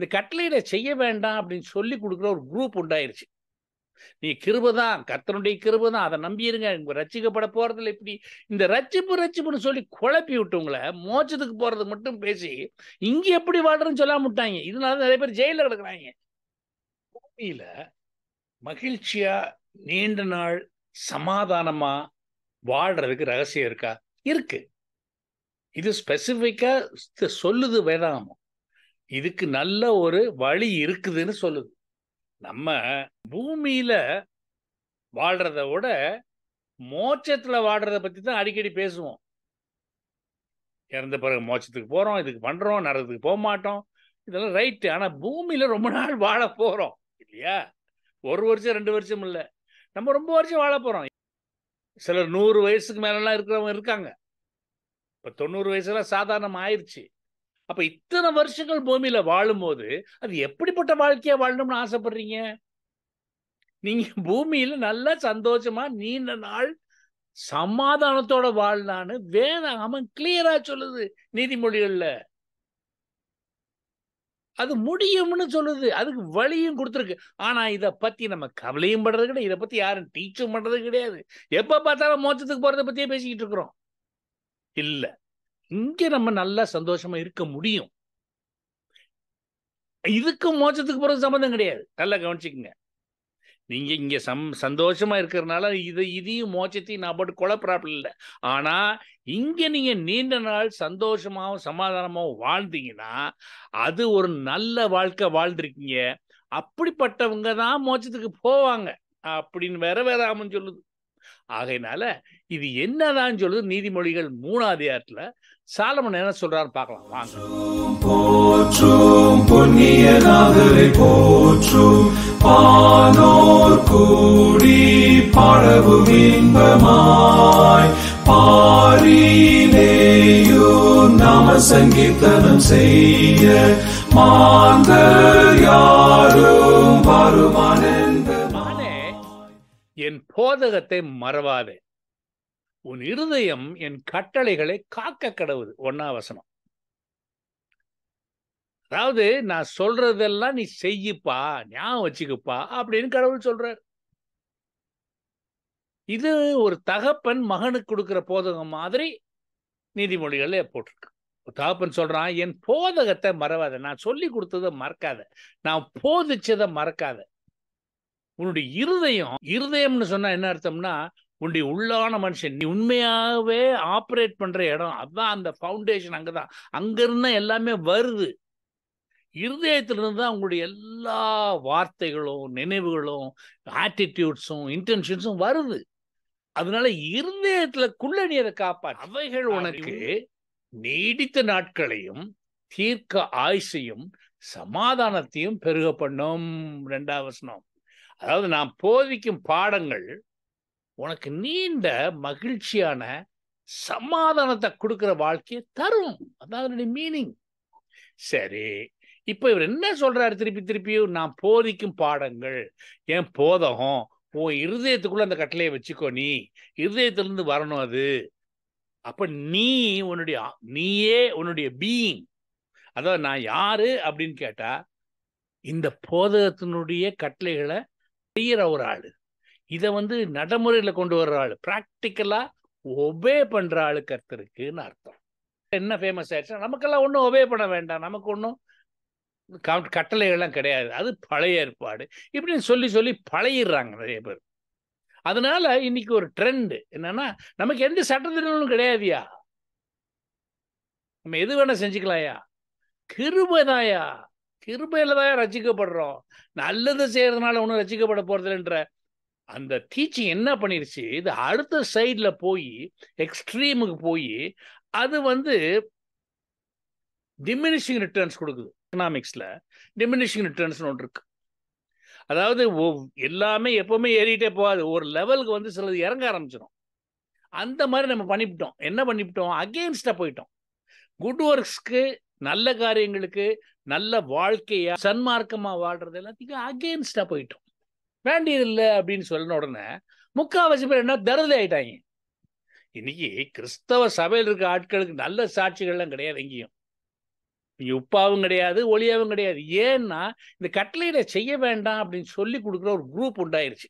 இந்த கட்டளையிட செய்ய வேண்டாம் அப்படின்னு சொல்லி கொடுக்குற ஒரு குரூப் உண்டாயிருச்சு நீ கிருபை தான் கத்தனுடைய கிருபை தான் அதை நம்பிடுங்க ரச்சிக்கப்பட போறதுல இப்படி இந்த ரச்சிப்பு ரச்சிப்புன்னு சொல்லி குழப்பி விட்டவங்களை மோச்சத்துக்கு போறது மட்டும் பேசி இங்க எப்படி வாழ்றன்னு சொல்ல முட்டாங்க இதனால நிறைய பேர் ஜெயில கிடக்குறாங்க பூமியில மகிழ்ச்சியா நீண்ட நாள் சமாதானமா வாழ்றதுக்கு ரகசியம் இருக்கா இருக்கு இது ஸ்பெசிஃபிக்காக சொல்லுது வேதாகமும் இதுக்கு நல்ல ஒரு வழி இருக்குதுன்னு சொல்லுது நம்ம பூமியில வாழ்றத விட மோட்சத்துல வாடுறத பத்தி தான் அடிக்கடி பேசுவோம் இறந்த பிறகு மோட்சத்துக்கு போறோம் இதுக்கு பண்றோம் நரகத்துக்கு போக மாட்டோம் இதெல்லாம் ரைட்டு ஆனா பூமியில ரொம்ப நாள் வாழ போறோம் இல்லையா ஒரு வருஷம் ரெண்டு வருஷம் இல்லை நம்ம ரொம்ப வருஷம் வாழ போறோம் சிலர் நூறு வயசுக்கு மேலெல்லாம் இருக்கிறவங்க இருக்காங்க இப்போ தொண்ணூறு வயசுலாம் சாதாரணம் ஆயிடுச்சு அப்ப இத்தனை வருஷங்கள் பூமியில வாழும்போது அது எப்படிப்பட்ட வாழ்க்கையா வாழணும்னு ஆசைப்படுறீங்க நீங்க பூமியில நல்லா சந்தோஷமா நீண்ட நாள் சமாதானத்தோட வாழ்னான்னு வேதம் அவன் கிளியரா சொல்லுது நீதிமொழிகள்ல அது முடியும்னு சொல்லுது அதுக்கு வழியும் கொடுத்துருக்கு ஆனா இதை பத்தி நம்ம கவலையும் படுறது கிடையாது இதை பத்தி யாரும் டீச்சும் பண்றது கிடையாது எப்ப பார்த்தாலும் மோச்சத்துக்கு போறதை பத்தியே பேசிக்கிட்டு இருக்கிறோம் இல்லை இங்க நம்ம நல்லா சந்தோஷமா இருக்க முடியும் இதுக்கும் மோச்சத்துக்கு பிறகு சம்மந்தம் கிடையாது நல்லா கவனிச்சுக்கங்க நீங்க இங்க சம் சந்தோஷமா இருக்கிறதுனால இது இதையும் மோச்சத்தையும் நான் போட்டு குழப்பறாப்புல இல்லை ஆனா இங்க நீங்க நீண்ட நாள் சந்தோஷமாவும் சமாதானமாகவும் வாழ்ந்தீங்கன்னா அது ஒரு நல்ல வாழ்க்கை வாழ்ந்துருக்கீங்க அப்படிப்பட்டவங்க தான் மோச்சத்துக்கு போவாங்க அப்படின்னு வேற வேற ஆமன்னு சொல்லுது ஆகையினால இது என்னதான் சொல்லுது நீதிமொழிகள் மூணாவது ஆட்டில் சாலமன் என்ன சொல்றாரு பார்க்கலாம் வாங்க போற்றும் புண்ணிய நகரை போற்றும் பானோர் கூடி பாடவும் இன்பமாய் பாரிலேயோ நாம சங்கீர்த்தனம் செய்ய மாந்தர் யாரும் வருமான என் போதகத்தை மறவாதே உன் இருதயம் என் கட்டளைகளை காக்க கடவுது ஒன்னா வசனம் அதாவது நான் சொல்றதெல்லாம் நீ செய்யப்பா ஞாபகம் வச்சுக்கப்பா அப்படின்னு கடவுள் சொல்றார் இது ஒரு தகப்பன் மகனுக்கு கொடுக்குற போதகம் மாதிரி நீதிமொழிகள் போட்டிருக்கு தகப்பன் சொல்றான் என் போதகத்தை மறவாத நான் சொல்லி கொடுத்ததை மறக்காத நான் போதிச்சதை மறக்காத உன்னுடைய இருதயம் இருதயம்னு சொன்னா என்ன அர்த்தம்னா உன்னுடைய உள்ளான மனுஷன் நீ உண்மையாகவே ஆப்ரேட் பண்ற இடம் அதுதான் அந்த ஃபவுண்டேஷன் அங்கதான் அங்க இருந்தா எல்லாமே வருது இருதயத்திலிருந்து தான் உங்களுடைய எல்லா வார்த்தைகளும் நினைவுகளும் ஆட்டிடியூட்ஸும் இன்டென்ஷன்ஸும் வருது அதனால இருதயத்துல குள்ள நீ அதை காப்பா அவைகள் உனக்கு நீடித்த நாட்களையும் தீர்க்க ஆயுசையும் சமாதானத்தையும் பெருக பண்ணும் ரெண்டாவசனம் அதாவது நாம் போதிக்கும் பாடங்கள் உனக்கு நீண்ட மகிழ்ச்சியான சமாதானத்தை கொடுக்குற வாழ்க்கையை தரும் அதான் அதனுடைய மீனிங் சரி இப்போ இவர் என்ன சொல்றாரு திருப்பி திருப்பியும் நான் போதிக்கும் பாடங்கள் என் போதகம் உன் இருதயத்துக்குள்ள அந்த கட்டளையை வச்சுக்கோ நீ இருதயத்திலிருந்து வரணும் அது அப்ப நீ உன்னுடைய நீயே உன்னுடைய பீயிங் அதாவது நான் யாரு அப்படின்னு கேட்டா இந்த போதகத்தினுடைய கட்டளைகளை செய்கிற ஒரு ஆள் இதை வந்து நடைமுறையில் கொண்டு வர்ற ஆள் ப்ராக்டிக்கலாக ஒபே பண்ணுற ஆளு கருத்திருக்குன்னு அர்த்தம் என்ன ஃபேமஸ் ஆயிடுச்சுன்னா நமக்கெல்லாம் ஒன்றும் ஒபே பண்ண வேண்டாம் நமக்கு ஒன்றும் கட்டளைகள்லாம் கிடையாது அது பழைய ஏற்பாடு இப்படின்னு சொல்லி சொல்லி பழகிடுறாங்க நிறைய பேர் அதனால இன்னைக்கு ஒரு ட்ரெண்டு என்னன்னா நமக்கு எந்த சட்டத்தினும் கிடையாதுயா நம்ம எது வேணா செஞ்சுக்கலாயா கிருபதாயா கிருபையில தான் ரசிக்கப்படுறோம் நல்லது செய்யறதுனால ஒன்றும் ரசிக்கப்பட போறதுன்ற அந்த டீச்சிங் என்ன பண்ணிருச்சு இது அடுத்த சைடில் போய் எக்ஸ்ட்ரீமுக்கு போய் அது வந்து டிமினிஷிங் ரிட்டர்ன்ஸ் கொடுக்குது எக்கனாமிக்ஸில் டிமினிஷிங் ரிட்டர்ன்ஸ்னு ஒன்று இருக்கு அதாவது எல்லாமே எப்பவுமே ஏறிட்டே போகாது ஒரு லெவலுக்கு வந்து சிலது இறங்க ஆரம்பிச்சிடும் அந்த மாதிரி நம்ம பண்ணிவிட்டோம் என்ன பண்ணிவிட்டோம் அகெயின்ஸ்டாக போயிட்டோம் குட் ஒர்க்ஸ்க்கு நல்ல காரியங்களுக்கு நல்ல வாழ்க்கையா சன்மார்க்கமா வாழ்றது எல்லாத்தையும் அகேன்ஸ்டா போயிட்டோம் வேண்டியது இல்லை அப்படின்னு சொன்ன உடனே முக்காவாசி பேர் என்ன தருதே ஆயிட்டாங்க இன்னைக்கு கிறிஸ்தவ சபையில் இருக்க ஆட்களுக்கு நல்ல சாட்சிகள்லாம் கிடையாது எங்கேயும் நீங்க உப்பாவும் கிடையாது ஒளியாவும் கிடையாது ஏன்னா இந்த கட்டளையிட செய்ய வேண்டாம் அப்படின்னு சொல்லி கொடுக்குற ஒரு குரூப் உண்டாயிருச்சு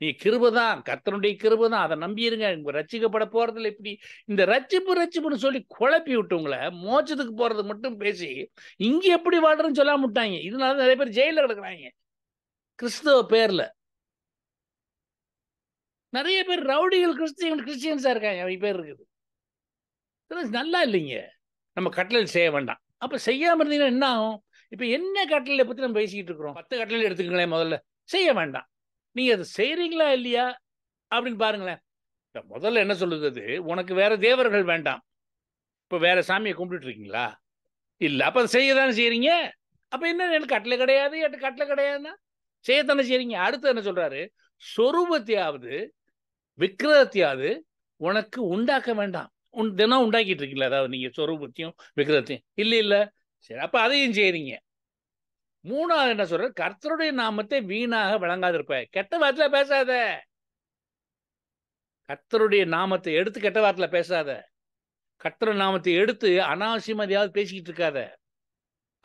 நீ கிருபதான் கத்தனுடைய கிருபதான் அதை நம்பிடுங்க ரச்சிக்கப்பட போறதுல இப்படி இந்த ரச்சிப்பு ரச்சிப்புன்னு சொல்லி குழப்பி விட்டவங்கள மோச்சத்துக்கு போறது மட்டும் பேசி இங்க எப்படி வாழ்றன்னு சொல்ல முட்டாங்க இதனால நிறைய பேர் ஜெயில கிடக்குறாங்க கிறிஸ்தவ பேர்ல நிறைய பேர் ரவுடிகள் கிறிஸ்டியன் கிறிஸ்டியன்ஸா இருக்காங்க அவங்க பேர் இருக்குது நல்லா இல்லைங்க நம்ம கட்டளை செய்ய வேண்டாம் அப்ப செய்யாம இருந்தீங்கன்னா என்ன ஆகும் இப்ப என்ன கட்டளை பத்தி நம்ம பேசிக்கிட்டு இருக்கிறோம் பத்து கட்டளை எடுத்துக்கங்களேன் முதல்ல செய்ய வேண்டாம் நீங்க அதை செய்கிறீங்களா இல்லையா அப்படின்னு பாருங்களேன் முதல்ல என்ன சொல்லுது அது உனக்கு வேற தேவர்கள் வேண்டாம் இப்போ வேற சாமியை கும்பிட்டுட்டு இருக்கீங்களா இல்லை அப்போ அதை செய்ய தானே செய்கிறீங்க அப்போ என்ன எனக்கு கட்டளை கிடையாது எனக்கு கட்டில கிடையாதுன்னா செய்யத்தானே செய்கிறீங்க அடுத்து என்ன சொல்கிறாரு சொரூபத்தையாவது விக்கிரகத்தையாவது உனக்கு உண்டாக்க வேண்டாம் உன் தினம் உண்டாக்கிட்டு இருக்கீங்களா அதாவது நீங்கள் சொரூபத்தையும் விக்கிரகத்தையும் இல்லை இல்லை சரி அப்போ அதையும் செய்கிறீங்க மூணாவது என்ன சொல்ற கர்த்தருடைய நாமத்தை வீணாக வழங்காதிருப்ப கெட்ட வார்த்தையில பேசாத கர்த்தருடைய நாமத்தை எடுத்து கெட்ட வார்த்தையில பேசாத கர்த்தருடைய நாமத்தை எடுத்து அனாவசியமா எதையாவது பேசிக்கிட்டு இருக்காத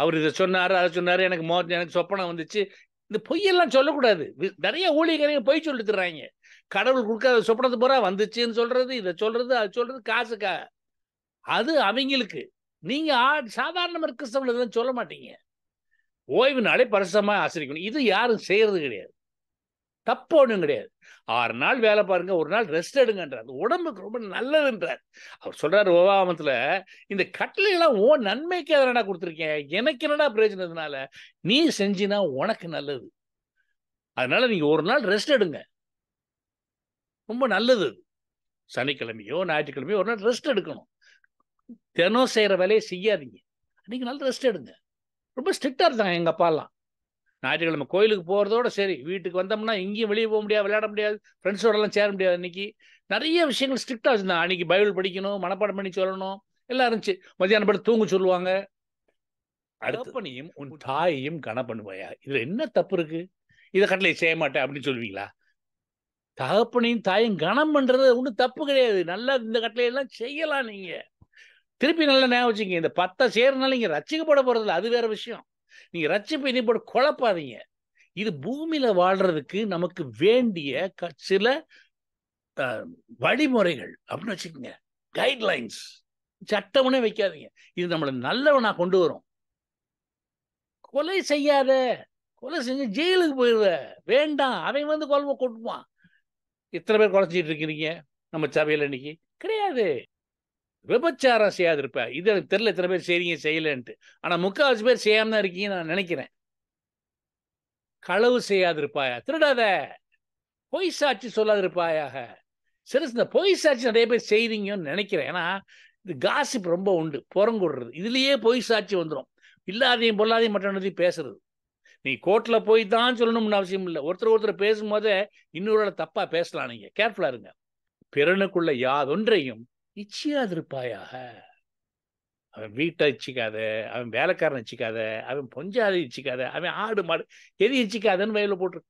அவர் இதை சொன்னாரு அதை சொன்னாரு எனக்கு மோ எனக்கு சொப்பனம் வந்துச்சு இந்த பொய்யெல்லாம் சொல்லக்கூடாது நிறைய ஊழியர்கள் பொய் சொல்லிட்டுறாங்க கடவுள் கொடுக்காத சொப்பனத்து போறா வந்துச்சுன்னு சொல்றது இதை சொல்றது அது சொல்றது காசுக்கா அது அவங்களுக்கு நீங்க சாதாரண மருத்துவ சொல்ல மாட்டீங்க ஓய்வு நாளை பரிசமாக ஆசிரிக்கணும் இது யாரும் செய்கிறது கிடையாது தப்பு ஒன்றும் கிடையாது ஆறு நாள் வேலை பாருங்க ஒரு நாள் ரெஸ்ட் எடுங்கன்றார் உடம்புக்கு ரொம்ப நல்லதுன்றார் அவர் சொல்கிறார் ஓவாமத்தில் இந்த கட்டளையெல்லாம் ஓ நன்மைக்கு அதனடா கொடுத்துருக்கேன் எனக்கு என்னடா பிரயோஜனதுனால நீ செஞ்சினா உனக்கு நல்லது அதனால நீங்க ஒரு நாள் ரெஸ்ட் எடுங்க ரொம்ப நல்லது சனிக்கிழமையோ ஞாயிற்றுக்கிழமையோ ஒரு நாள் ரெஸ்ட் எடுக்கணும் தினம் செய்கிற வேலையை செய்யாதீங்க அன்றைக்கி நாள் ரெஸ்ட் எடுங்க ரொம்ப ஸ்ட்ரிக்டாக இருந்தாங்க எங்கள் அப்பாலாம் ஞாயிற்றுக்கிழமை கோயிலுக்கு போகிறதோட சரி வீட்டுக்கு வந்தோம்னா இங்கேயும் வெளியே போக முடியாது விளையாட முடியாது ஃப்ரெண்ட்ஸோடலாம் சேர முடியாது இன்னைக்கு நிறைய விஷயங்கள் ஸ்ட்ரிக்டாக வச்சுருந்தாங்க அன்றைக்கி பைபிள் படிக்கணும் மனப்பாடம் பண்ணி சொல்லணும் எல்லாம் இருந்துச்சு மத்தியானம் படம் தூங்க சொல்லுவாங்க அடுப்பனையும் உன் தாயையும் கன பண்ணுவாயா இதில் என்ன தப்பு இருக்குது இதை கட்டளை செய்ய மாட்டேன் அப்படின்னு சொல்லுவீங்களா தகப்பனையும் தாயும் கனம் பண்ணுறது ஒன்றும் தப்பு கிடையாது நல்லா இந்த கட்டளையெல்லாம் செய்யலாம் நீங்கள் திருப்பி நல்லா ஞாபகம் வச்சுங்க இந்த பத்தை சேர்னால இங்கே ரச்சிக்கப்பட இல்லை அது வேற விஷயம் நீங்கள் ரச்சிப்பு இனி போட குழப்பாதீங்க இது பூமியில வாழ்றதுக்கு நமக்கு வேண்டிய சில வழிமுறைகள் அப்படின்னு வச்சுக்கோங்க கைட்லைன்ஸ் சட்டமுனே வைக்காதீங்க இது நம்மளை நல்லவனா கொண்டு வரும் கொலை செய்யாத கொலை செஞ்சு ஜெயிலுக்கு போயிருவ வேண்டாம் அவன் வந்து கொலை கொட்டுவான் இத்தனை பேர் குறைச்சிட்டு இருக்கிறீங்க நம்ம சபையில் இன்னைக்கு கிடையாது விபச்சாரம் செய்யாது இருப்பா இது தெரில எத்தனை பேர் செய்றீங்க செய்யலன்ட்டு ஆனால் முக்கால்வாசி பேர் செய்யாம தான் இருக்கீங்க நான் நினைக்கிறேன் களவு செய்யாது இருப்பாயா திருடாத பொய் சாட்சி சொல்லாது இருப்பாயாக சரி இந்த பொய் சாட்சி நிறைய பேர் செய்றீங்கன்னு நினைக்கிறேன் ஏன்னா இது காசிப் ரொம்ப உண்டு புறங்குடுறது இதுலயே பொய் சாட்சி வந்துடும் இல்லாதையும் பொல்லாதையும் மற்றவனதையும் பேசுறது நீ கோர்ட்டில் போய் தான் சொல்லணும்னு அவசியம் இல்லை ஒருத்தர் ஒருத்தர் பேசும்போதே இன்னொரு தப்பாக பேசலாம் நீங்கள் கேர்ஃபுல்லாக இருங்க பிறனுக்குள்ள யாதொன்றையும் நிச்சயாதிருப்பாயாக அவன் வீட்டை இச்சிக்காத அவன் வேலைக்காரன் இச்சிக்காத அவன் பொஞ்சாத இச்சிக்காத அவன் ஆடு மாடு எது இச்சிக்காதன்னு வயலில் போட்டிருக்கு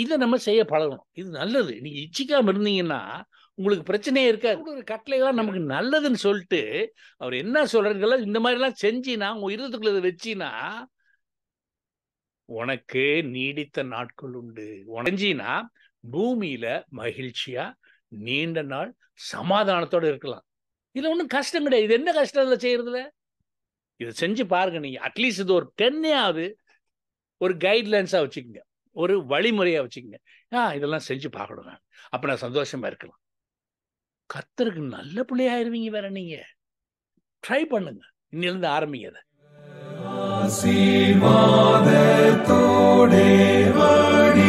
இதை நம்ம செய்ய பழகணும் இது நல்லது நீங்கள் இச்சிக்காமல் இருந்தீங்கன்னா உங்களுக்கு பிரச்சனையே இருக்காது ஒரு கட்டளைலாம் நமக்கு நல்லதுன்னு சொல்லிட்டு அவர் என்ன சொல்றாருங்களோ இந்த மாதிரிலாம் செஞ்சினா உங்கள் இருதத்துக்குள்ள இதை வச்சினா உனக்கு நீடித்த நாட்கள் உண்டு உணஞ்சினா பூமியில மகிழ்ச்சியா நீண்ட நாள் சமாதானத்தோடு இருக்கலாம் இதுல ஒன்றும் கஷ்டம் கிடையாது இது என்ன கஷ்டம் இல்லை செய்கிறதுல இது செஞ்சு பாருங்க நீங்கள் அட்லீஸ்ட் இது ஒரு டென்னையாவது ஒரு கைட்லைன்ஸாக வச்சுக்கோங்க ஒரு வழிமுறையாக வச்சுக்கோங்க ஆ இதெல்லாம் செஞ்சு பார்க்கணும் நான் அப்போ நான் சந்தோஷமாக இருக்கலாம் கத்தருக்கு நல்ல பிள்ளையாயிருவீங்க வேற நீங்கள் ட்ரை பண்ணுங்க இன்னிலிருந்து ஆரம்பிங்க அதை